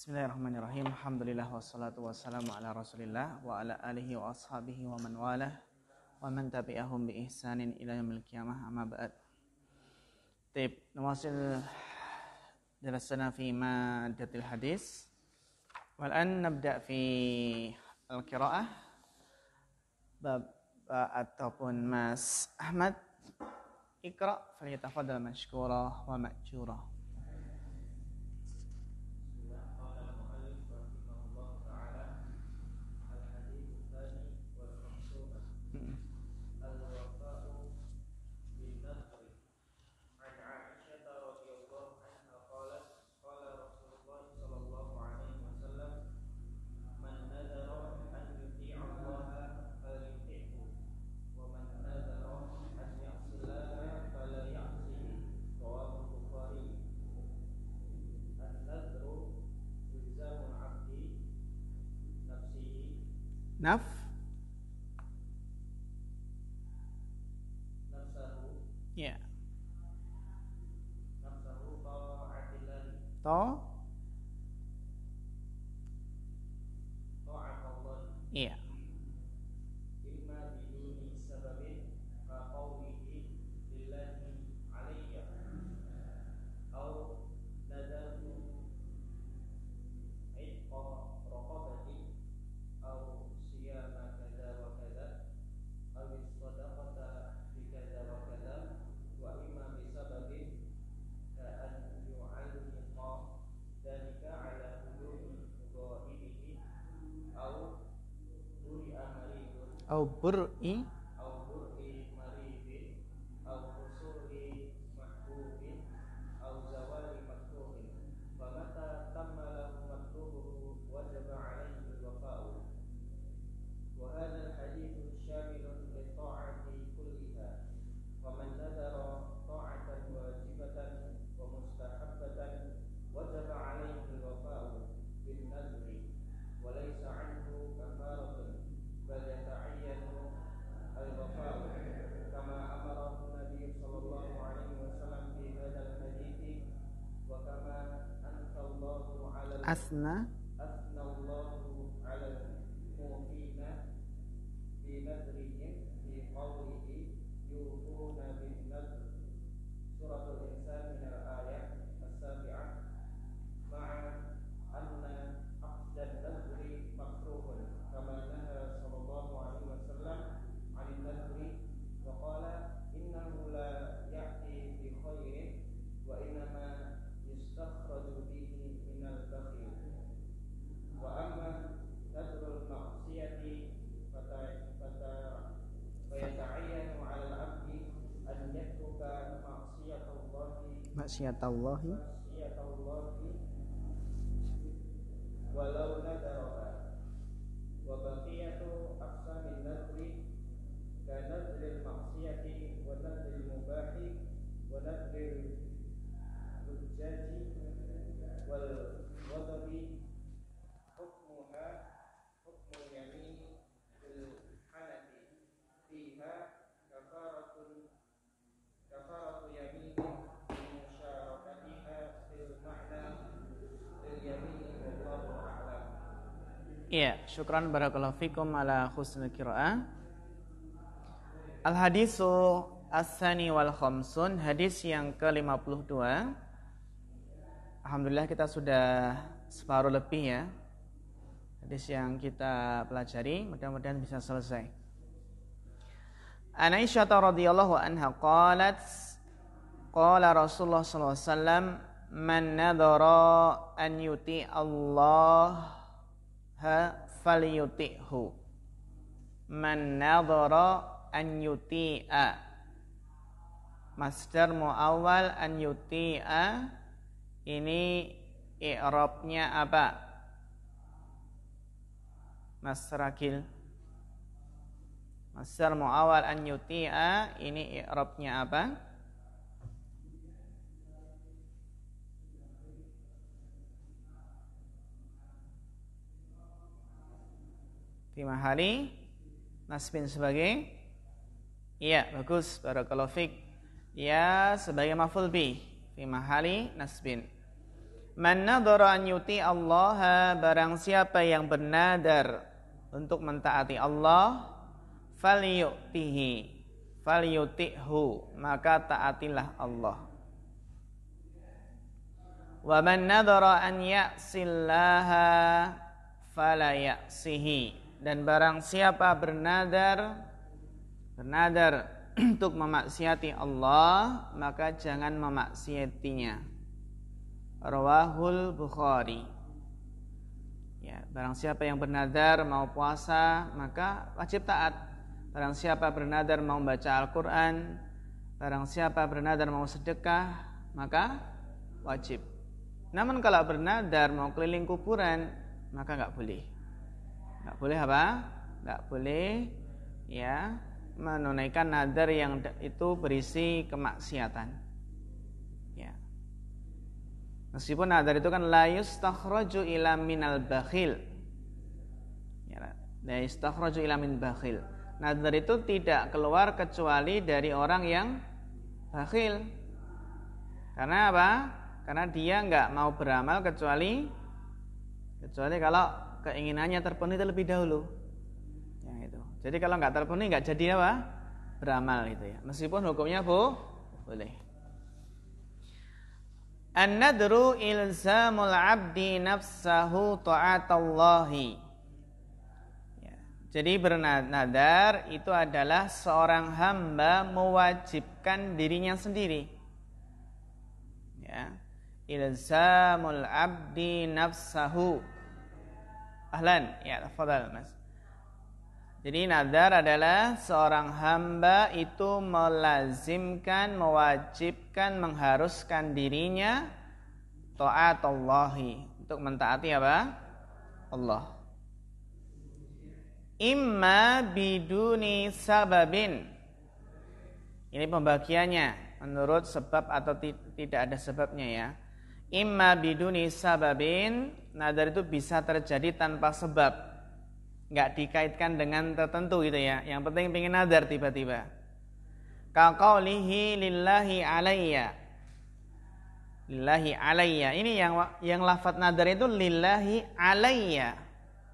Bismillahirrahmanirrahim. Alhamdulillah wassalatu wassalamu ala Rasulillah wa ala alihi wa ashabihi wa man walah wa man tabi'ahum bi ihsanin ila yaumil qiyamah amma ba'd. nawasil طيب نواصل درسنا hadis. Wal an nabda fi al-qira'ah bab ataupun Mas Ahmad Iqra' اقرأ فليتفضل مشكورا ومأجورا Yeah. o burro e Анна. maksiatallahi syukran barakallahu fikum ala husnul qiraah. Al hadisu asani wal khamsun, hadis yang ke-52. Alhamdulillah kita sudah separuh lebih ya. Hadis yang kita pelajari, mudah-mudahan bisa selesai. An Aisyah radhiyallahu anha qalat qala Rasulullah sallallahu alaihi wasallam man nadhara an yuti Allah ha falyuti'hu man nadhara an yuti'a masdar muawwal an yuti'a ini i'rabnya apa Mas Ragil mau muawwal an yuti'a ini i'rabnya apa lima hari nasbin sebagai iya bagus barakallahu fik ya sebagai maful bi lima hari nasbin man doran an yuti Allah barang siapa yang bernadar untuk mentaati Allah falyutihi falyutihu maka taatilah Allah wa man nadhara an ya'sillaha fala ya'sihi dan barang siapa bernadar bernadar untuk memaksiati Allah maka jangan memaksiatinya Rawahul Bukhari ya barang siapa yang bernadar mau puasa maka wajib taat barang siapa bernadar mau baca Al-Qur'an barang siapa bernadar mau sedekah maka wajib namun kalau bernadar mau keliling kuburan maka nggak boleh nggak boleh apa nggak boleh ya menunaikan nazar yang itu berisi kemaksiatan ya meskipun nazar itu kan la yustakhraju ila minal bakhil ya la yustakhraju ila min bakhil nazar itu tidak keluar kecuali dari orang yang bakhil karena apa karena dia nggak mau beramal kecuali kecuali kalau keinginannya terpenuhi terlebih dahulu. ya itu. Jadi kalau nggak terpenuhi nggak jadi apa? Beramal gitu ya. Meskipun hukumnya bu, boleh. An-nadru ilzamul abdi nafsahu ta'atallahi. Ya. Jadi bernadar itu adalah seorang hamba mewajibkan dirinya sendiri. Ya. Ilzamul abdi nafsahu Ahlan, ya tafadhal Mas. Jadi nadar adalah seorang hamba itu melazimkan, mewajibkan, mengharuskan dirinya Allahi untuk mentaati apa? Allah. Imma biduni sababin. Ini pembagiannya menurut sebab atau tidak ada sebabnya ya imma biduni sababin nadar itu bisa terjadi tanpa sebab nggak dikaitkan dengan tertentu gitu ya yang penting pengen nadar tiba-tiba lihi lillahi alaiya, lillahi alaiya. ini yang yang lafat nadar itu lillahi alaiya,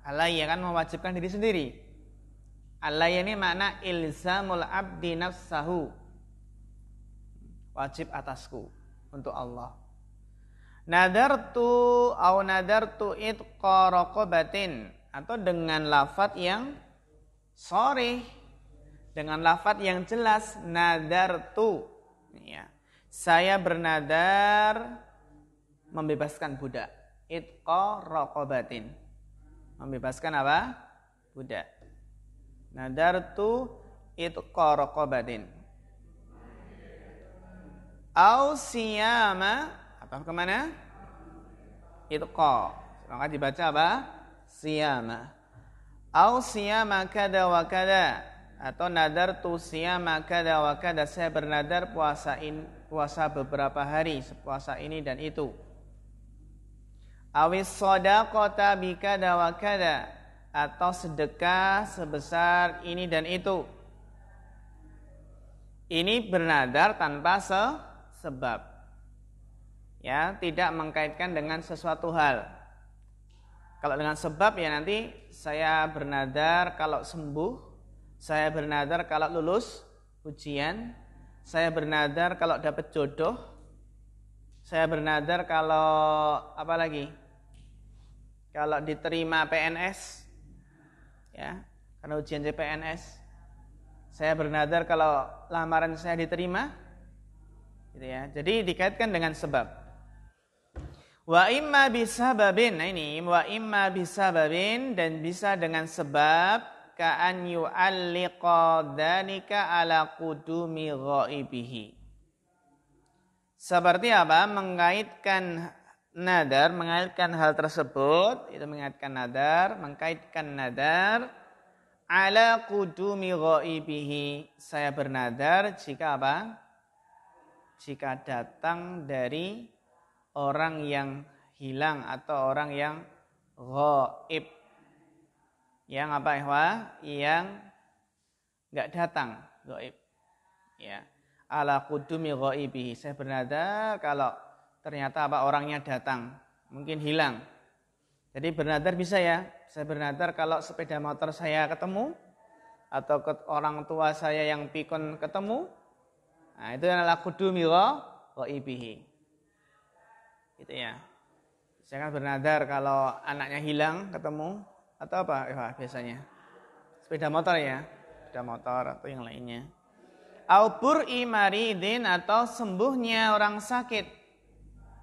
alaiya kan mewajibkan diri sendiri Alaiya ini makna ilzamul abdi nafsahu wajib atasku untuk Allah Nadar Nadartu au nadar nadartu itqa raqabatin atau dengan lafat yang sorry dengan lafat yang jelas nadartu ya. Saya bernadar membebaskan budak itqa raqabatin. Membebaskan apa? Budak. Nadar Nadartu itqa raqabatin. Au siyama atau kemana? Itqa. Maka dibaca apa? Siyama. Au siyama kada wa kada. Atau nadar tu siyama kada wa kada. Saya bernadar puasa, in, puasa beberapa hari. Puasa ini dan itu. Awis sodakota bika dawakada. Atau sedekah sebesar ini dan itu. Ini bernadar tanpa sebab ya tidak mengkaitkan dengan sesuatu hal. Kalau dengan sebab ya nanti saya bernadar kalau sembuh, saya bernadar kalau lulus ujian, saya bernadar kalau dapat jodoh, saya bernadar kalau apa lagi? Kalau diterima PNS, ya karena ujian CPNS, saya bernadar kalau lamaran saya diterima, gitu ya. Jadi dikaitkan dengan sebab. Wa imma bisababin. Nah ini wa imma bisababin dan bisa dengan sebab ka'an yu'alliqa dhalika ala qudumi ghaibihi. Seperti apa? Mengaitkan nadar, mengaitkan hal tersebut, itu mengaitkan nadar, mengkaitkan nadar ala qudumi ghaibihi. Saya bernadar jika apa? Jika datang dari orang yang hilang atau orang yang goib, Yang apa wah, Yang nggak datang goib, Ya. Ala kudumi ghaibi. Saya bernadar kalau ternyata apa orangnya datang, mungkin hilang. Jadi bernadar bisa ya. Saya bernadar kalau sepeda motor saya ketemu atau ke orang tua saya yang pikun ketemu. Nah, itu adalah kudumi ghaibihi gitu ya saya kan bernadar kalau anaknya hilang ketemu atau apa ya biasanya sepeda motor ya sepeda motor atau yang lainnya Alpuri imaridin atau sembuhnya orang sakit.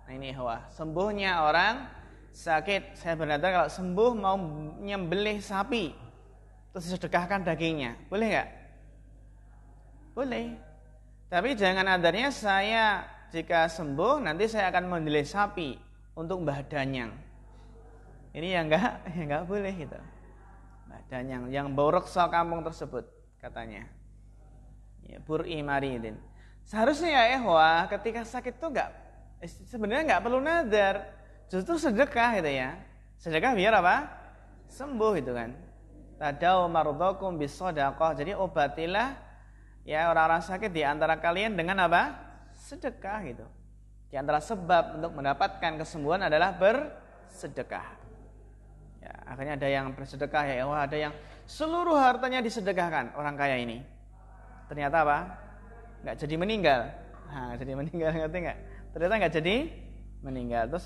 Nah ini hawa, sembuhnya orang sakit. Saya bernadar kalau sembuh mau nyembelih sapi, terus sedekahkan dagingnya, boleh nggak? Boleh. Tapi jangan adanya saya jika sembuh nanti saya akan mendeleh sapi untuk Mbah Danyang. Ini yang enggak ya enggak boleh gitu. Mbah Danyang yang borokso kampung tersebut katanya. Ya, Bur'i maridin. Seharusnya ya ehwa ketika sakit tuh enggak eh, sebenarnya enggak perlu nazar. Justru sedekah gitu ya. Sedekah biar apa? Sembuh gitu kan. Tadau mardakum bisodakoh. Jadi obatilah ya orang-orang sakit di antara kalian dengan apa? sedekah gitu. Di antara sebab untuk mendapatkan kesembuhan adalah bersedekah. Ya, akhirnya ada yang bersedekah ya Allah, ada yang seluruh hartanya disedekahkan orang kaya ini. Ternyata apa? Nggak jadi meninggal. Nah, jadi meninggal ngerti nggak? Ternyata nggak jadi meninggal. Terus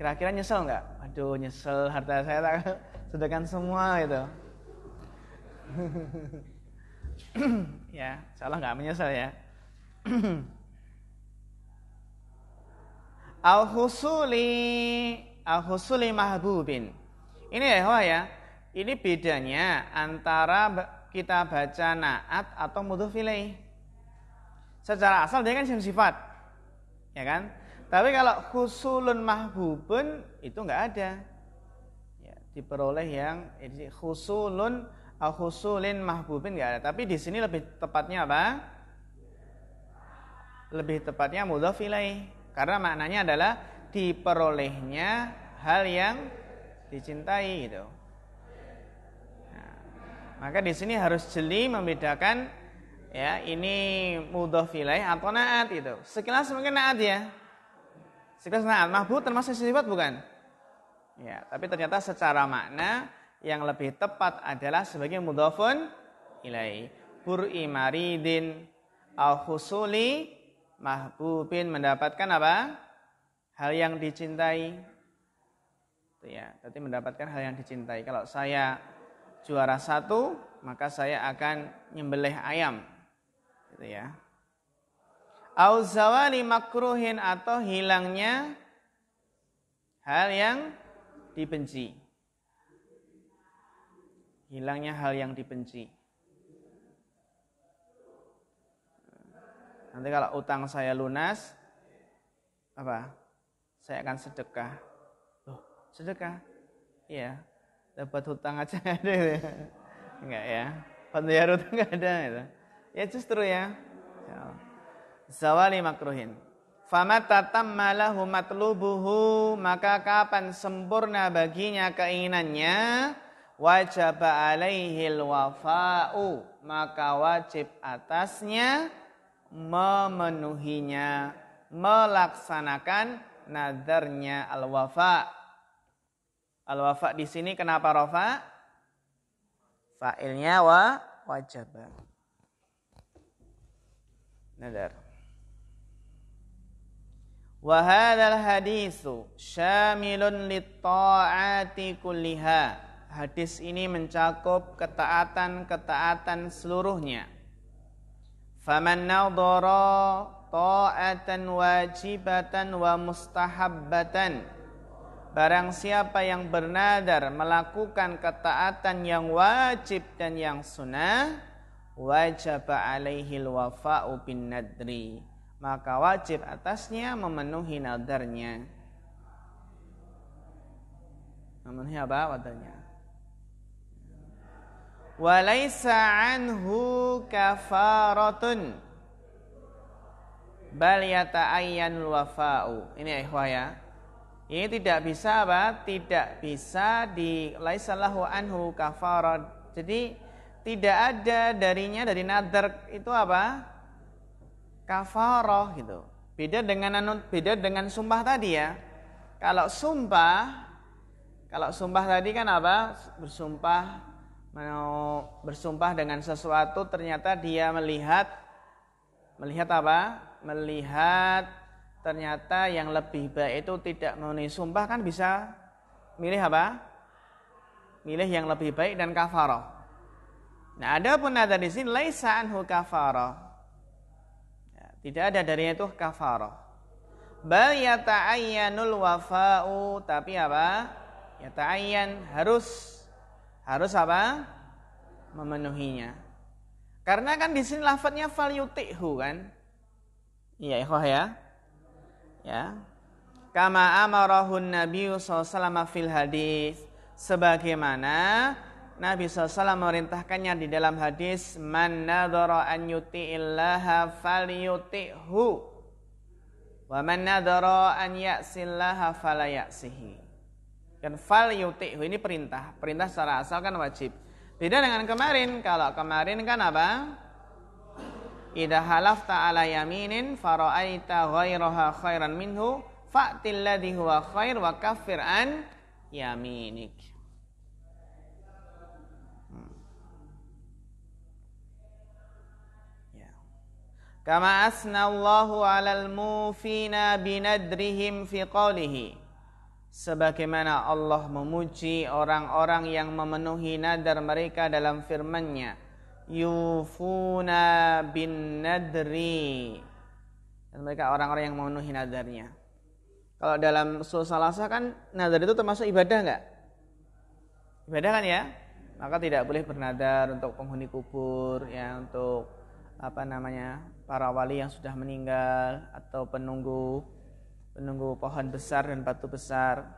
kira-kira nyesel nggak? Aduh nyesel harta saya tak sedekahkan semua gitu. ya, salah nggak menyesal ya. al husuli al husuli mahbubin. Ini ya, Wah ya. Ini bedanya antara kita baca naat atau mudhufilai Secara asal dia kan sifat. Ya kan? Tapi kalau husulun mahbubun itu nggak ada. Ya, diperoleh yang ya, husulun atau husulin mahbubin nggak ada. Tapi di sini lebih tepatnya apa? Lebih tepatnya mudhaf karena maknanya adalah diperolehnya hal yang dicintai itu. Nah, maka di sini harus jeli membedakan ya ini mudhofilai atau naat itu. Sekilas mungkin naat ya. Sekilas naat mahbu termasuk sifat bukan? Ya, tapi ternyata secara makna yang lebih tepat adalah sebagai mudhofun ilai Bur'i maridin al-husuli mahbubin mendapatkan apa? Hal yang dicintai. Itu ya, berarti mendapatkan hal yang dicintai. Kalau saya juara satu, maka saya akan nyembelih ayam. Gitu ya. Auzawali makruhin atau hilangnya hal yang dibenci. Hilangnya hal yang dibenci. Nanti kalau utang saya lunas, apa? Saya akan sedekah. Loh, sedekah? Iya. Dapat hutang aja ada gitu. Enggak ya. Pembayar hutang enggak ada gitu. Ya justru ya. ya. Zawali makruhin. Famata tammalahu matlubuhu, maka kapan sempurna baginya keinginannya, wajib alaihil wafa'u, maka wajib atasnya memenuhinya, melaksanakan nadarnya al-wafa. Al-wafa di sini kenapa rofa? Fa'ilnya wa wajib. Nazar. Wa hadzal hadisu syamilun litta'ati kulliha. Hadis ini mencakup ketaatan-ketaatan seluruhnya Faman nadhara ta'atan wajibatan wa mustahabbatan Barang siapa yang bernadar melakukan ketaatan yang wajib dan yang sunnah wajib alaihi alwafa'u bin nadri maka wajib atasnya memenuhi nadarnya memenuhi apa wadahnya walaysa anhu kafaratun bal yata'ayyanul wafa'u ini ya, ikhwah ya ini tidak bisa apa tidak bisa di laisa lahu anhu kafarat jadi tidak ada darinya dari nadar itu apa kafaroh gitu beda dengan anu, beda dengan sumpah tadi ya kalau sumpah kalau sumpah tadi kan apa bersumpah mau bersumpah dengan sesuatu ternyata dia melihat melihat apa? Melihat ternyata yang lebih baik itu tidak memenuhi sumpah kan bisa milih apa? Milih yang lebih baik dan kafaroh. Nah, ada pun ada di sini laisa anhu kafaroh. Ya, tidak ada darinya itu kafaroh. Bal yata'ayyanul wafa'u tapi apa? Yata'ayyan harus harus apa? Memenuhinya. Karena kan di sini lafadznya falyutihu kan? Iya, ikhwah ya. Ya. Kama amarahun Nabi sallallahu fil hadis sebagaimana Nabi SAW merintahkannya di dalam hadis man nadhara an yuti'illaha falyuti'hu wa man nadhara an ya'sillaha falayasihi dan fal yuti'hu oh, ini perintah. Perintah secara asal kan wajib. Beda dengan kemarin. Kalau kemarin kan apa? Idza halafta ala yaminin fara'aita ghairaha khairan minhu fa'til ladhi huwa khair wa kafir an yaminik. Hmm. Ya. Kama asna Allahu 'alal mufina binadrihim fi qawlihi sebagaimana Allah memuji orang-orang yang memenuhi nadar mereka dalam firman-Nya yufuna bin nadri dan mereka orang-orang yang memenuhi nadarnya kalau dalam salasa kan nadar itu termasuk ibadah enggak ibadah kan ya maka tidak boleh bernadar untuk penghuni kubur ya untuk apa namanya para wali yang sudah meninggal atau penunggu Menunggu pohon besar dan batu besar.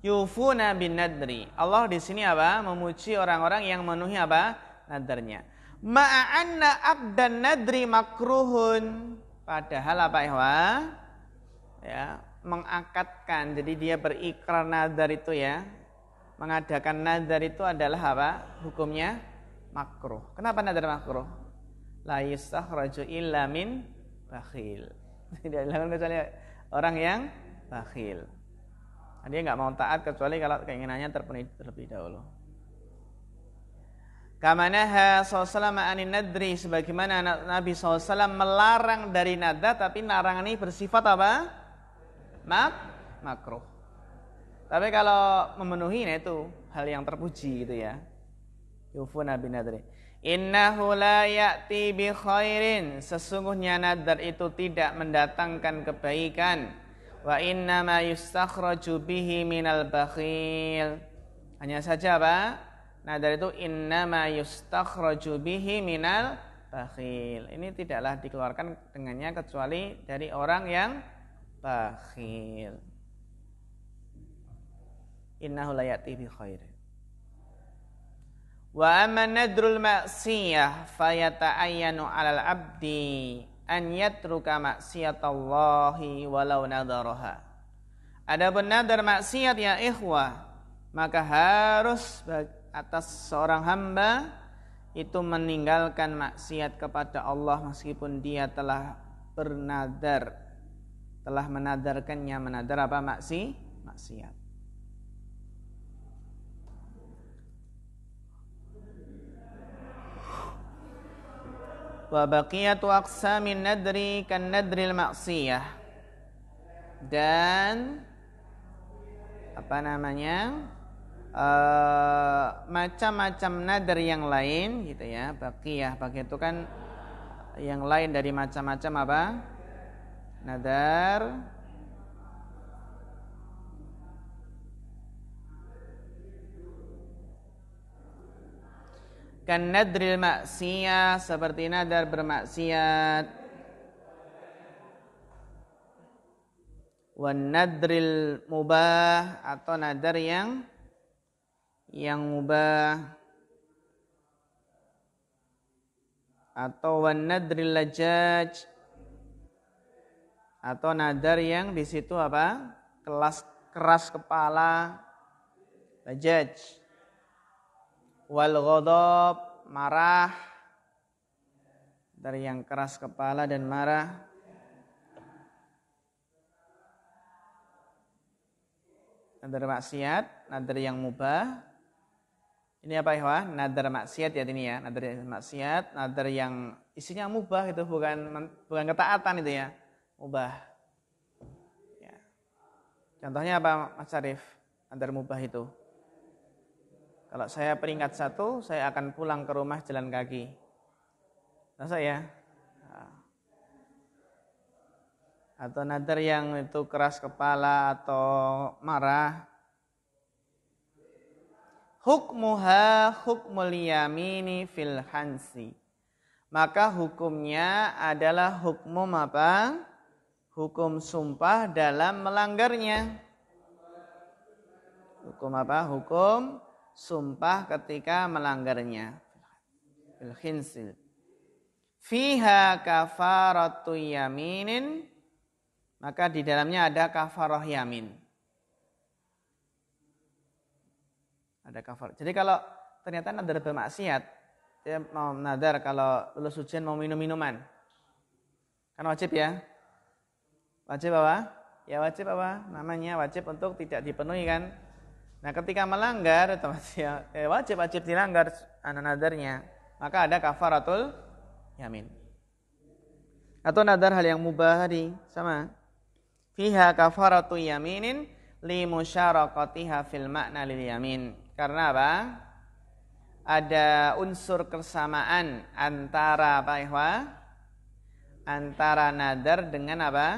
Yufuna bin nadri. Allah di sini apa? Memuji orang-orang yang memenuhi apa? Nadarnya. Ma'anna abdan nadri makruhun. Padahal apa ihwa? Ya, mengakatkan. Jadi dia berikrar nadar itu ya. Mengadakan nadar itu adalah apa? Hukumnya makruh. Kenapa nadar makruh? La yustakhraju illa min bakhil. Tidak dilakukan kecuali orang yang bakhil. Dia nggak mau taat kecuali kalau keinginannya terpenuhi terlebih dahulu. Kamanaha sallallahu anin nadri sebagaimana Nabi SAW melarang dari nada tapi larangan ini bersifat apa? Mak makruh. Tapi kalau memenuhi nah itu hal yang terpuji gitu ya. Yufuna bin nadri. Innahu la ya'ti bi khairin Sesungguhnya nadar itu tidak mendatangkan kebaikan Wa innama yustakhraju bihi minal bakhil Hanya saja apa? Nadar itu innama yustakhraju bihi minal bakhil Ini tidaklah dikeluarkan dengannya kecuali dari orang yang bakhil Innahu la ya'ti bi khairin Wa amma nadrul ma'siyah fayata'ayyanu 'alal 'abdi an yatruka maksiatallahi walau nadaraha. Adapun nadar maksiat ya ikhwah, maka harus atas seorang hamba itu meninggalkan maksiat kepada Allah meskipun dia telah bernadar telah menadarkannya menadar apa maksi maksiat wabakiyatu baqiyatu aqsamin nadri kan nadril maksiyah dan apa namanya macam eh, macam-macam nadri yang lain gitu ya bakiyah baqiyah itu kan yang lain dari macam-macam apa nadar kan nadril maksiat seperti nadar bermaksiat wan nadril mubah atau nadar yang yang mubah atau wan nadril lajaj atau nadar yang di situ apa kelas keras kepala lajaj wal ghadab marah dari yang keras kepala dan marah nadar maksiat nadar yang mubah ini apa ya nadar maksiat ya ini ya nadar maksiat nadar yang isinya mubah itu bukan bukan ketaatan itu ya mubah ya. contohnya apa Mas Syarif nadar mubah itu kalau saya peringat satu, saya akan pulang ke rumah jalan kaki. Rasa ya? Ah. Atau nadar yang itu keras kepala atau marah. Hukmuha hukmul yamini fil hansi. Maka hukumnya adalah hukum apa? Hukum sumpah dalam melanggarnya. Hukum apa? Hukum sumpah ketika melanggarnya. Bil khinsil. Fiha kafaratu yaminin. Maka di dalamnya ada kafaroh yamin. Ada kafar. Jadi kalau ternyata nadar bermaksiat, dia mau nadar kalau lulus ujian mau minum minuman. Kan wajib ya? Wajib apa? Ya wajib apa? Namanya wajib untuk tidak dipenuhi kan? Nah, ketika melanggar ya, eh, wajib wajib dilanggar anak nadarnya, maka ada kafaratul yamin. Atau nadar hal yang mubahari sama. Fiha kafaratul yaminin li musyarakatiha fil makna lil yamin. Karena apa? Ada unsur kesamaan antara apa ihwa Antara nadar dengan apa?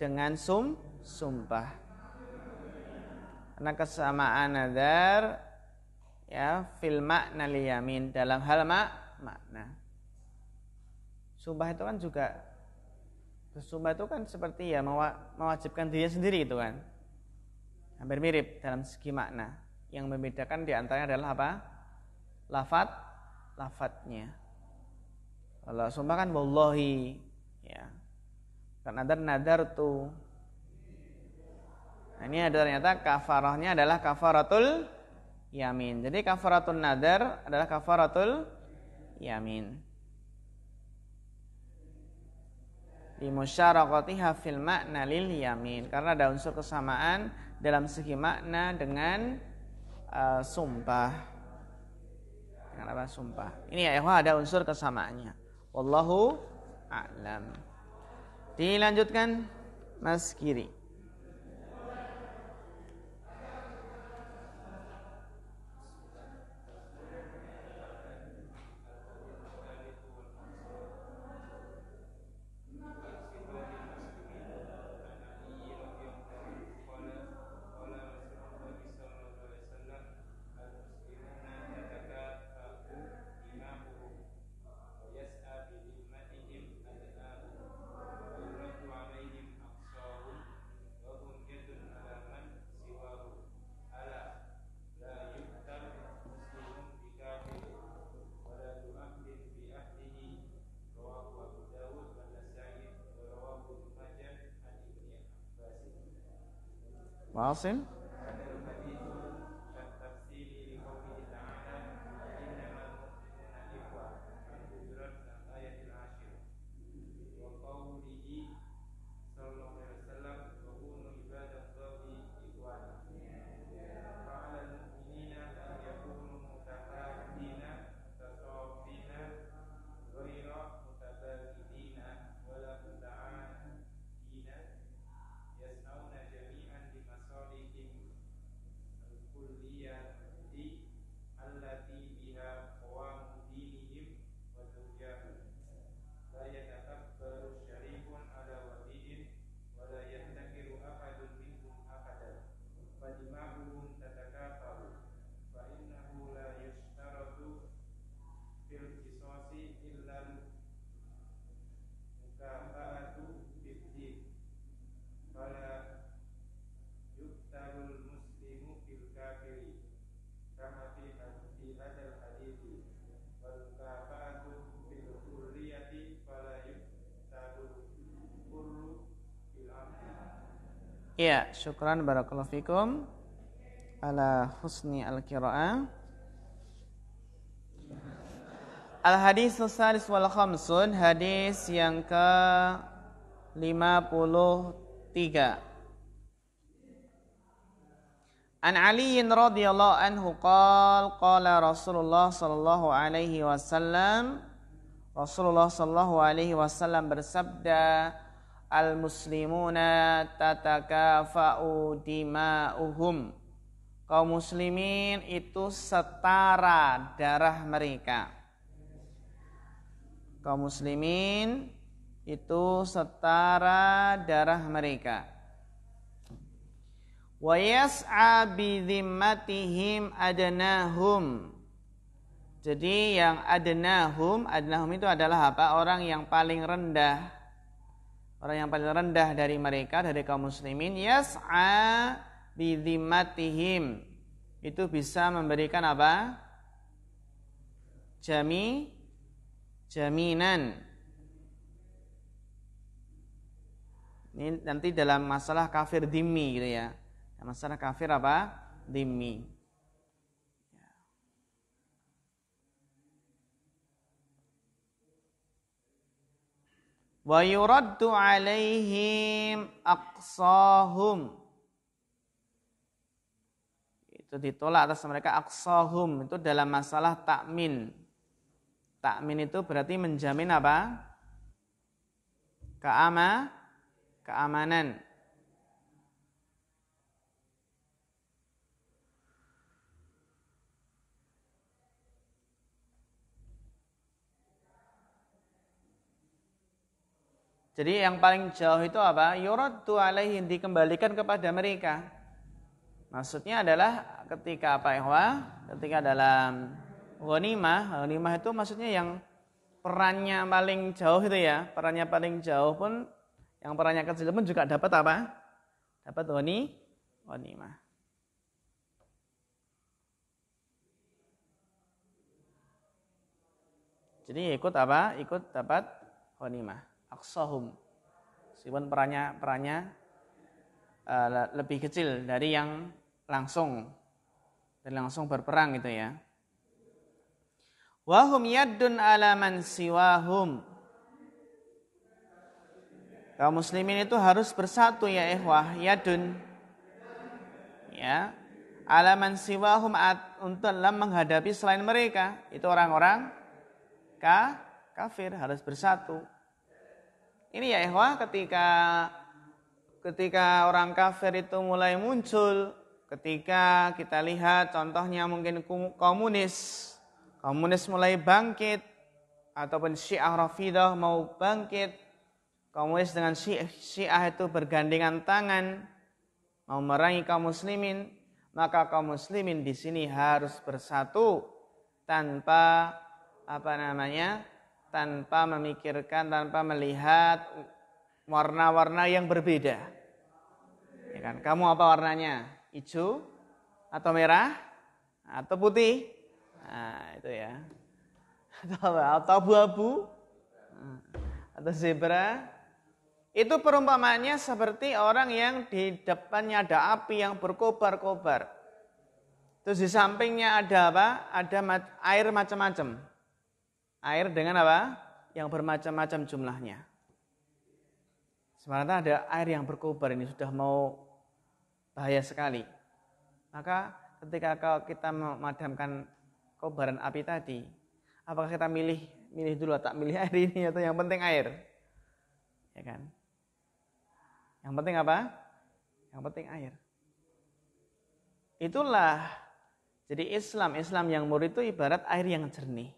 Dengan sum sumpah karena kesamaan nazar ya fil makna liyamin dalam hal mak makna. Sumpah itu kan juga sumpah itu kan seperti ya mewajibkan dirinya sendiri itu kan. Hampir mirip dalam segi makna. Yang membedakan di antaranya adalah apa? Lafat lafatnya. Kalau sumpah kan wallahi ya. Karena nadar nadar tuh Nah, ini ada ternyata kafarohnya adalah kafaratul yamin. Jadi kafaratul nadar adalah kafaratul yamin. Di musyarakatiha fil makna lil yamin. Karena ada unsur kesamaan dalam segi makna dengan uh, sumpah. Dengan apa sumpah. Ini ya ikhwah ada unsur kesamaannya. Wallahu a'lam. Dilanjutkan Mas Kiri. عاصم Ya, syukran barakallahu fikum ala husni al-qira'ah. Al-hadis salis wal khamsun, hadis yang ke 53. An Ali radhiyallahu anhu qala qala Rasulullah sallallahu alaihi wasallam Rasulullah sallallahu alaihi wasallam bersabda Al-muslimuna tatakafa'u dima'uhum. Kaum muslimin itu setara darah mereka. Kaum muslimin itu setara darah mereka. Wa yas'a bi adnahum. Jadi yang adnahum, adnahum itu adalah apa? Orang yang paling rendah orang yang paling rendah dari mereka dari kaum muslimin yas'a bidhimatihim itu bisa memberikan apa jami jaminan ini nanti dalam masalah kafir dimi gitu ya masalah kafir apa dimi wa yuraddu alaihim aqsahum itu ditolak atas mereka aqsahum itu dalam masalah takmin takmin itu berarti menjamin apa keama keamanan Jadi yang paling jauh itu apa? Yuraddu henti dikembalikan kepada mereka. Maksudnya adalah ketika apa ihwa? Ketika dalam ghanimah, ghanimah itu maksudnya yang perannya paling jauh itu ya, perannya paling jauh pun yang perannya kecil pun juga dapat apa? Dapat ghani ghanimah. Jadi ikut apa? Ikut dapat ghanimah aksahum. Meskipun perannya perannya uh, lebih kecil dari yang langsung dan langsung berperang gitu ya. Wahum yaddun ala man siwahum. Kaum muslimin itu harus bersatu ya ikhwah, yadun, Ya. Ala man siwahum at, untuk dalam menghadapi selain mereka. Itu orang-orang ka, kafir harus bersatu. Ini ya ikhwah ketika ketika orang kafir itu mulai muncul, ketika kita lihat contohnya mungkin komunis, komunis mulai bangkit, ataupun syiah rafidah mau bangkit, komunis dengan syiah, syiah itu bergandengan tangan, mau merangi kaum muslimin, maka kaum muslimin di sini harus bersatu tanpa apa namanya tanpa memikirkan, tanpa melihat warna-warna yang berbeda. Ya kan? Kamu apa warnanya? Hijau atau merah atau putih? Nah, itu ya. Atau atau abu-abu nah, atau zebra. Itu perumpamannya seperti orang yang di depannya ada api yang berkobar-kobar. Terus di sampingnya ada apa? Ada air macam-macam air dengan apa? Yang bermacam-macam jumlahnya. Sebenarnya ada air yang berkobar ini sudah mau bahaya sekali. Maka ketika kalau kita memadamkan kobaran api tadi, apakah kita milih milih dulu tak milih air ini atau yang penting air? Ya kan? Yang penting apa? Yang penting air. Itulah jadi Islam, Islam yang murid itu ibarat air yang jernih.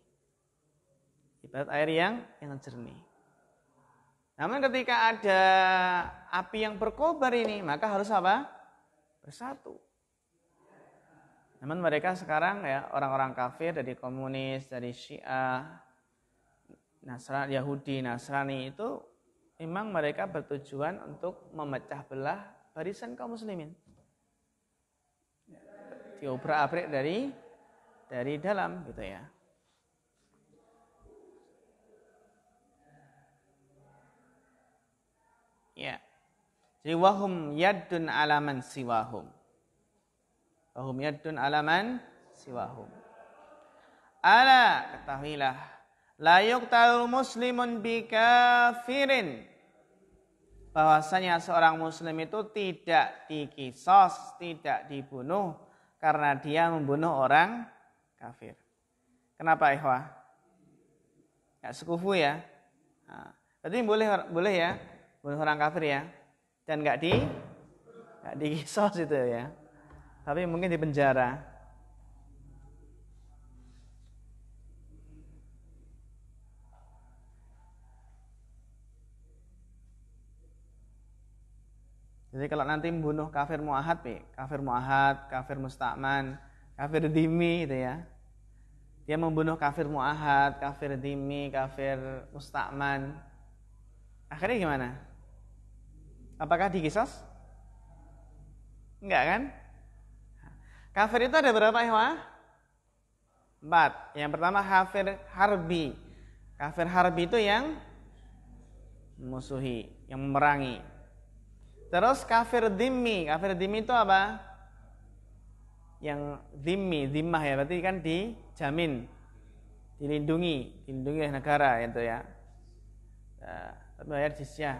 Ibarat air yang yang jernih. Namun ketika ada api yang berkobar ini, maka harus apa? Bersatu. Namun mereka sekarang ya orang-orang kafir dari komunis, dari Syiah, Nasrani, Yahudi, Nasrani itu memang mereka bertujuan untuk memecah belah barisan kaum muslimin. Diobrak-abrik dari dari dalam gitu ya. Ya. Jadi wahum yadun alaman siwahum. Wahum yadun alaman siwahum. Ala ketahuilah layuk tahu muslimun bika firin, Bahwasanya seorang muslim itu tidak dikisos, tidak dibunuh karena dia membunuh orang kafir. Kenapa ikhwah? Enggak sekufu ya? Nah, berarti boleh boleh ya bunuh orang kafir ya dan nggak di nggak sos itu ya tapi mungkin di penjara jadi kalau nanti membunuh kafir muahad kafir muahad kafir musta'man kafir dimi gitu ya dia membunuh kafir muahad, kafir dimi, kafir musta'man Akhirnya gimana? Apakah dikisos? Enggak kan? Kafir itu ada berapa hewan? Empat. Yang pertama kafir harbi. Kafir harbi itu yang musuhi, yang memerangi. Terus kafir dimi. Kafir dimi itu apa? Yang dimi, dimah ya. Berarti kan dijamin, dilindungi, dilindungi oleh negara itu ya. Eh, tapi bayar jizyah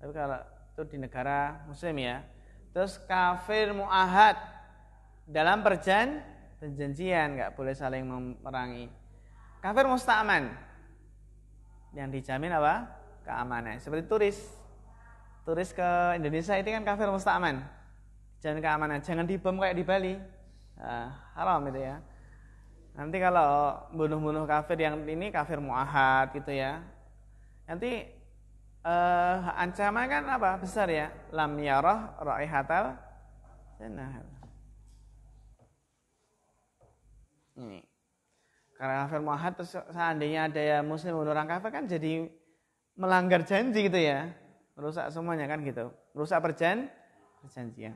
tapi kalau itu di negara muslim ya. Terus kafir mu'ahad dalam perjan perjanjian nggak boleh saling memerangi. Kafir musta'man yang dijamin apa? Keamanan. Seperti turis. Turis ke Indonesia itu kan kafir musta'man. Jamin keamanan. Jangan dibom kayak di Bali. Uh, haram itu ya. Nanti kalau bunuh-bunuh kafir yang ini kafir mu'ahad gitu ya. Nanti uh, ancaman kan apa? Besar ya. Lam yarah raihatal jannah. Ini. Karena kafir muahad terus seandainya ada ya muslim orang kafir kan jadi melanggar janji gitu ya. Merusak semuanya kan gitu. Merusak perjan perjanjian.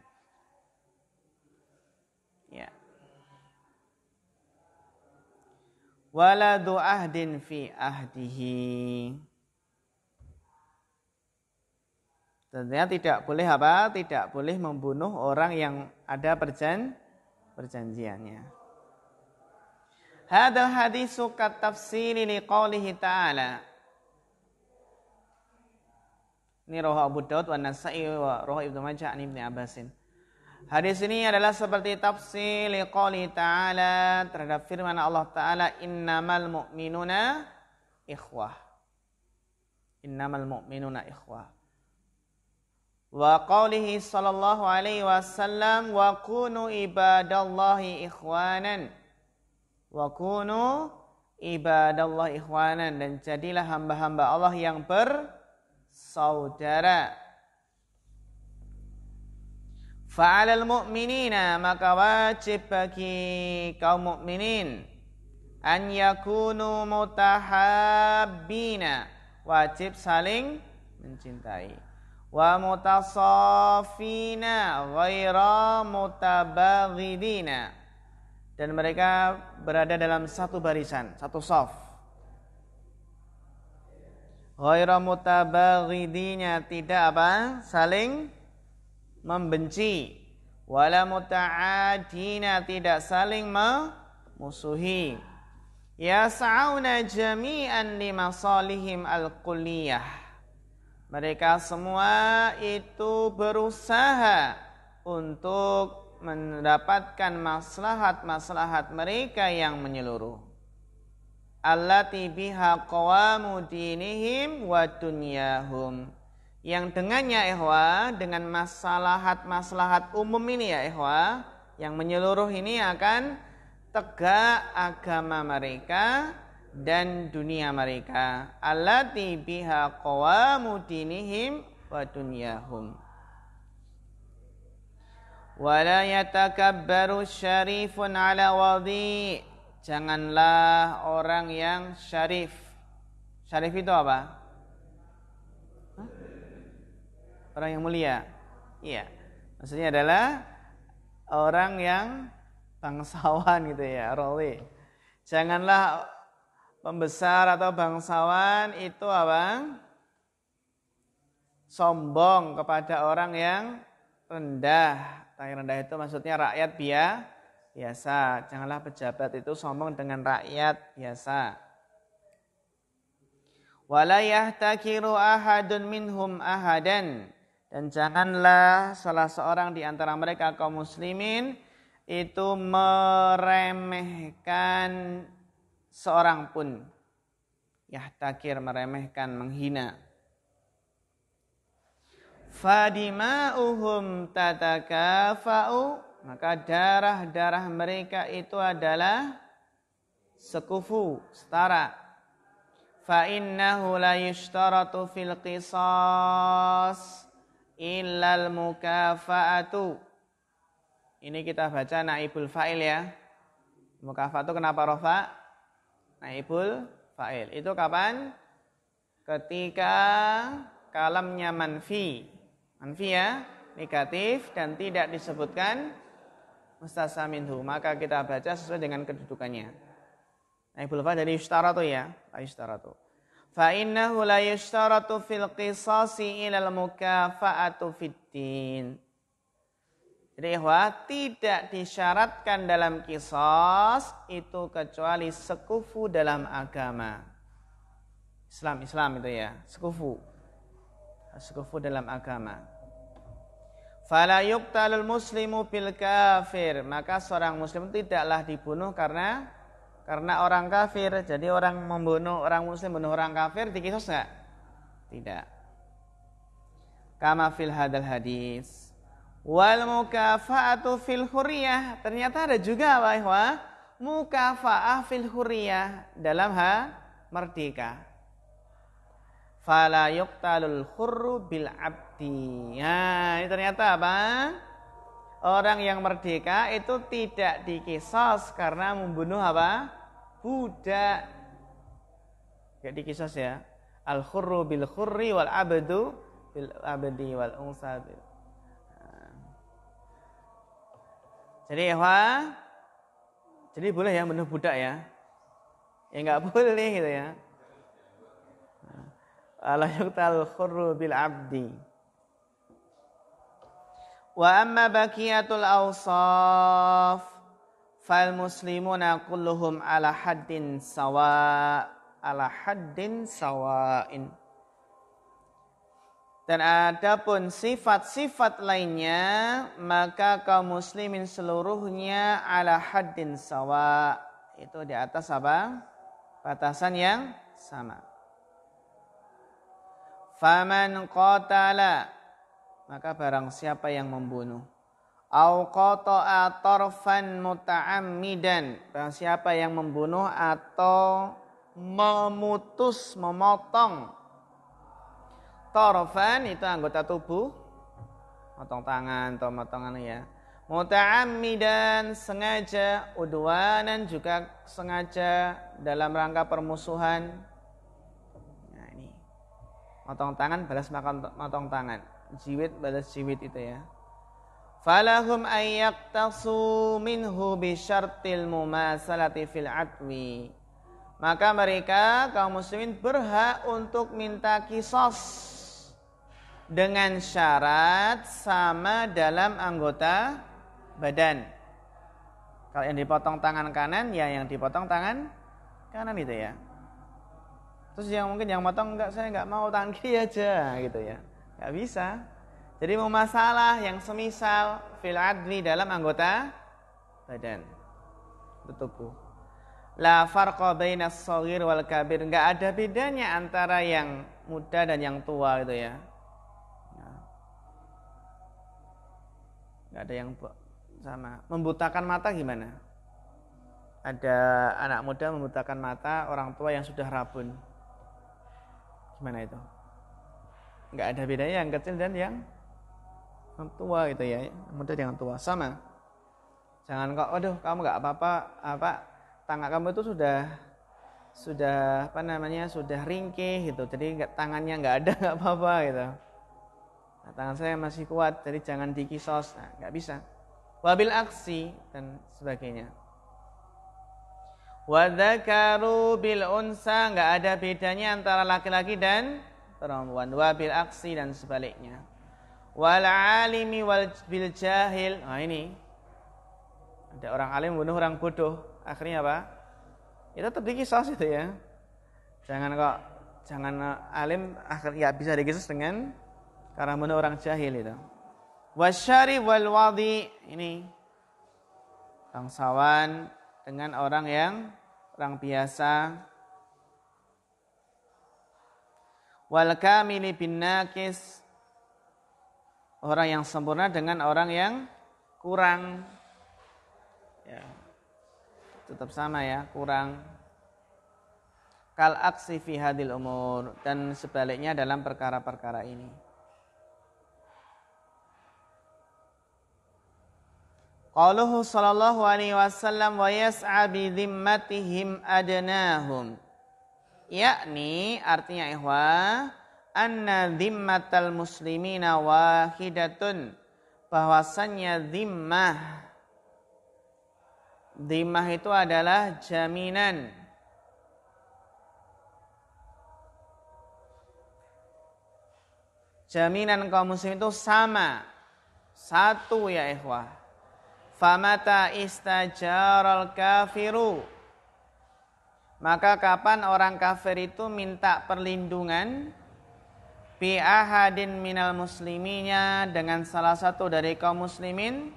Ya. Waladu ahdin fi ahdihi. Tentunya tidak boleh apa? Tidak boleh membunuh orang yang ada perjan perjanjiannya. Hadal hadis kat ini kaulih ta'ala. Ini roh Abu Daud wa Nasai wa roh Ibnu Majah an Ibn Abbasin. Hadis ini adalah seperti tafsir liqaulihi ta'ala terhadap firman Allah Ta'ala innamal mu'minuna ikhwah. Innamal mu'minuna ikhwah wa qawlihi sallallahu alaihi wasallam wa kunu ibadallahi ikhwanan wa kunu ibadallahi ikhwanan dan jadilah hamba-hamba Allah yang bersaudara fa'alal mu'minina maka wajib bagi kaum mukminin an yakunu mutahabbina wajib saling mencintai wa mutasafina ghaira mutabaghidina dan mereka berada dalam satu barisan, satu saf. Ghaira mutabaghidina tidak apa? saling membenci. Wala muta'adina tidak saling memusuhi. Yas'auna jami'an li masalihim al-kulliyah mereka semua itu berusaha untuk mendapatkan maslahat-maslahat mereka yang menyeluruh. Allati biha qawamu dinihim wa dunyahum. Yang dengannya ehwa dengan maslahat-maslahat umum ini ya ehwa yang menyeluruh ini akan tegak agama mereka dan dunia mereka allati biha qawamu dinihim wa dunyahum wala yatakabbaru syarifun ala wadhi janganlah orang yang syarif syarif itu apa Hah? orang yang mulia iya maksudnya adalah orang yang bangsawan gitu ya rawi janganlah pembesar atau bangsawan itu apa? Sombong kepada orang yang rendah. Yang rendah itu maksudnya rakyat biasa biasa. Janganlah pejabat itu sombong dengan rakyat biasa. Wala yahtakiru ahadun minhum ahadan. Dan janganlah salah seorang di antara mereka kaum muslimin itu meremehkan seorang pun yahtakir meremehkan menghina fadima'uhum tatakafa'u maka darah-darah mereka itu adalah sekufu setara fa innahu la yushtaratu fil qisas illal mukafa'atu ini kita baca naibul fa'il ya mukafa'atu kenapa rofa' naibul fa'il. Itu kapan? Ketika kalamnya manfi. Manfi ya, negatif dan tidak disebutkan mustasa minhu. Maka kita baca sesuai dengan kedudukannya. Naibul fa'il dari yustaratu ya. Yustaratu. Fa Fa'innahu la yustaratu fil qisasi ilal mukafa'atu fiddin. Jadi ikhwah tidak disyaratkan dalam kisos itu kecuali sekufu dalam agama. Islam, Islam itu ya, sekufu. Sekufu dalam agama. Fala yuktalul muslimu bil kafir. Maka seorang muslim tidaklah dibunuh karena karena orang kafir. Jadi orang membunuh orang muslim bunuh orang kafir dikisos enggak? Tidak. Kama fil hadal hadis Wal mukafaatu fil huriyah. Ternyata ada juga bahwa mukafaah fil huriyah dalam ha merdeka. Fala yuqtalul hurru bil abdi. Nah, ini ternyata apa? Orang yang merdeka itu tidak dikisos karena membunuh apa? Budak. tidak dikisos ya. Al hurru bil hurri wal abdu bil abdi wal unsa bil Jadi Eva, jadi boleh ya menurut budak ya? Ya nggak boleh gitu ya. La yuqtal khurru bil abdi. Wa amma baqiyatul awsaf fal muslimuna kulluhum ala haddin sawa ala haddin sawain. Dan adapun sifat-sifat lainnya maka kaum muslimin seluruhnya ala haddin sawa. Itu di atas apa? Batasan yang sama. Faman qatala maka barang siapa yang membunuh au qata'a tarfan muta'ammidan barang siapa yang membunuh atau memutus memotong Torofan itu anggota tubuh, motong tangan atau motongan ya. Muta'ammidan sengaja, udwanan juga sengaja dalam rangka permusuhan. Nah ini, motong tangan balas makan motong tangan, jiwit balas jiwit itu ya. Falahum ayyaktasu minhu bisyartil mumasalati fil atwi. Maka mereka kaum muslimin berhak untuk minta kisos dengan syarat sama dalam anggota badan. Kalau yang dipotong tangan kanan, ya yang dipotong tangan kanan itu ya. Terus yang mungkin yang motong enggak saya enggak mau tangan kiri aja gitu ya. Enggak bisa. Jadi mau masalah yang semisal fil dalam anggota badan. Itu La farqa bainas saghir wal kabir. Enggak ada bedanya antara yang muda dan yang tua gitu ya. ada yang sama membutakan mata gimana ada anak muda membutakan mata orang tua yang sudah rabun gimana itu nggak ada bedanya yang kecil dan yang tua gitu ya muda dengan tua sama jangan kok aduh kamu nggak apa-apa apa tangga kamu itu sudah sudah apa namanya sudah ringkih gitu jadi nggak tangannya nggak ada nggak apa-apa gitu nah, tangan saya masih kuat jadi jangan dikisos nah nggak bisa wabil aksi dan sebagainya wadakaru bil unsa nggak ada bedanya antara laki-laki dan perempuan wabil aksi dan sebaliknya wal alimi wal bil jahil nah ini ada orang alim bunuh orang bodoh akhirnya apa ya tetap dikisos itu ya jangan kok jangan eh, alim akhirnya bisa dikisos dengan karena benar orang jahil itu. Wasyari wal wadi ini bangsawan dengan orang yang orang biasa. Wal kamili bin nakis orang yang sempurna dengan orang yang kurang. Ya. Tetap sama ya, kurang. Kal aksi fi hadil umur dan sebaliknya dalam perkara-perkara ini. Qaluhu sallallahu alaihi wasallam wa yas'a bi dhimmatihim adnahum. Yakni artinya ihwa anna dhimmatal muslimina wahidatun. Bahwasannya dhimmah. Dhimmah itu adalah jaminan. Jaminan kaum muslim itu sama. Satu ya ikhwah Famata istajaral kafiru. Maka kapan orang kafir itu minta perlindungan bi ahadin minal musliminya dengan salah satu dari kaum muslimin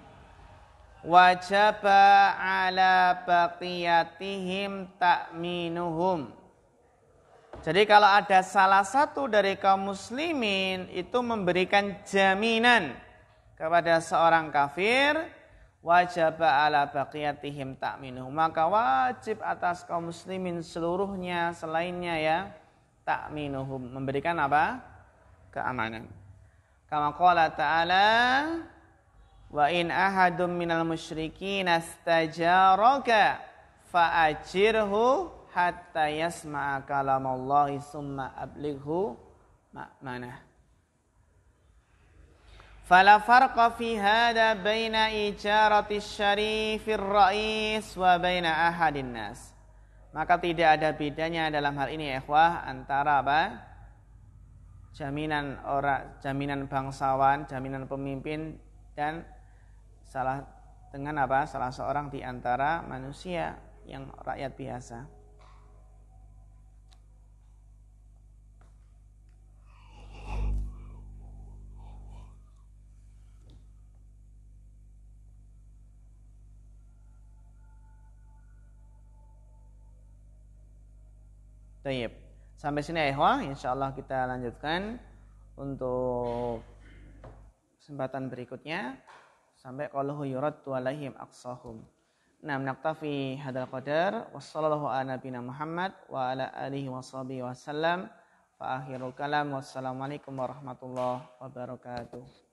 wajaba ala baqiyatihim ta'minuhum. Jadi kalau ada salah satu dari kaum muslimin itu memberikan jaminan kepada seorang kafir wajib ala baqiyatihim ta'minuhu maka wajib atas kaum muslimin seluruhnya selainnya ya ta'minuhum memberikan apa keamanan kama qala ta'ala wa in ahadum minal musyrikin astajaraka fa'ajirhu hatta yasma'a kalamallahi summa ablighu ma'manah فلا فرق في هذا بين إجارة الشريف الرئيس وبين أحد الناس maka tidak ada bedanya dalam hal ini ikhwah antara apa jaminan orang jaminan bangsawan jaminan pemimpin dan salah dengan apa salah seorang di antara manusia yang rakyat biasa Tayyip. Sampai sini ya insya Allah kita lanjutkan untuk kesempatan berikutnya sampai qaluhu yurad alaihim aqsahum. Nah, naktafi hadal qadar Wassalamualaikum warahmatullahi wabarakatuh. wa ala alihi wa sahbihi wa sallam. Fa akhirul kalam wassalamualaikum warahmatullahi wabarakatuh.